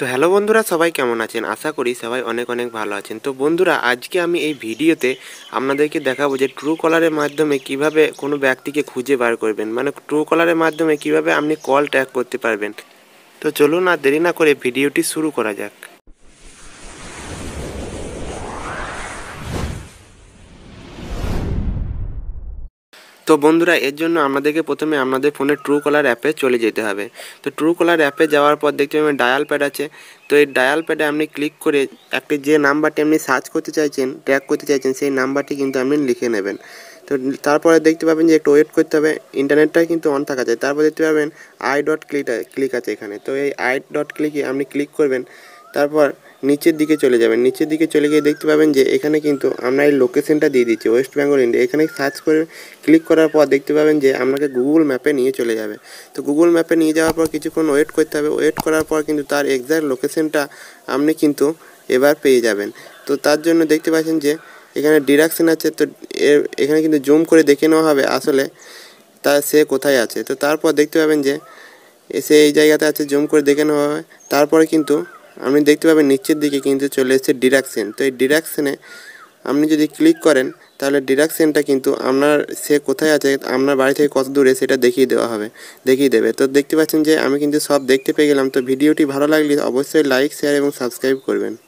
তো হ্যালো বন্ধুরা সবাই কেমন আছেন আশা করি সবাই অনেক অনেক ভালো আছেন তো বন্ধুরা আজকে আমি এই ভিডিওতে আপনাদেরকে দেখাবো যে ট্রু কলারের মাধ্যমে কিভাবে কোনো ব্যক্তিকে খুঁজে বার করবেন মানে ট্রু কলারের মাধ্যমে কিভাবে আপনি কল ট্যাগ করতে পারবেন তো চলুন আর দেরি না করে ভিডিওটি শুরু করা যাক তো বন্ধুরা এর জন্য আমাদেরকে প্রথমে আমাদের ফোনে ট্রু কলার অ্যাপে চলে যেতে হবে তো ট্রু কলার অ্যাপে যাওয়ার পর দেখতে পাবেন ডায়াল প্যাড আছে তো এই ডায়াল প্যাডে আপনি ক্লিক করে একটি যে নাম্বারটি আপনি সার্চ করতে চাইছেন ট্র্যাক করতে চাইছেন সেই নাম্বারটি কিন্তু আপনি লিখে নেবেন তো তারপরে দেখতে পাবেন যে একটু ওয়েট করতে হবে ইন্টারনেটটা কিন্তু অন থাকা যায় তারপর দেখতে পাবেন আই ডট ক্লিক ক্লিক আছে এখানে তো এই আই ডট ক্লিকে আপনি ক্লিক করবেন তারপর নিচের দিকে চলে যাবেন নিচের দিকে চলে গিয়ে দেখতে পাবেন যে এখানে কিন্তু আমরা এই লোকেশনটা দিয়ে দিচ্ছি ওয়েস্ট বেঙ্গল ইন্ডিয়া এখানে সার্চ করে ক্লিক করার পর দেখতে পাবেন যে আপনাকে গুগল ম্যাপে নিয়ে চলে যাবে তো গুগল ম্যাপে নিয়ে যাওয়ার পর কিছুক্ষণ ওয়েট করতে হবে ওয়েট করার পর কিন্তু তার এক্স্যাক্ট লোকেশনটা আপনি কিন্তু এবার পেয়ে যাবেন তো তার জন্য দেখতে পাচ্ছেন যে এখানে ডিরাকশন আছে তো এখানে কিন্তু জুম করে দেখে নেওয়া হবে আসলে তা সে কোথায় আছে তো তারপর দেখতে পাবেন যে সে এই জায়গাতে আছে জুম করে দেখে নেওয়া হবে তারপরে কিন্তু আপনি দেখতে পাবেন নিচের দিকে কিন্তু চলে এসেছে ডিরাকশান তো এই ডিরাকশনে আপনি যদি ক্লিক করেন তাহলে ডিরাকশানটা কিন্তু আপনার সে কোথায় আছে আপনার বাড়ি থেকে কত দূরে সেটা দেখিয়ে দেওয়া হবে দেখিয়ে দেবে তো দেখতে পাচ্ছেন যে আমি কিন্তু সব দেখতে পেয়ে গেলাম তো ভিডিওটি ভালো লাগলে অবশ্যই লাইক শেয়ার এবং সাবস্ক্রাইব করবেন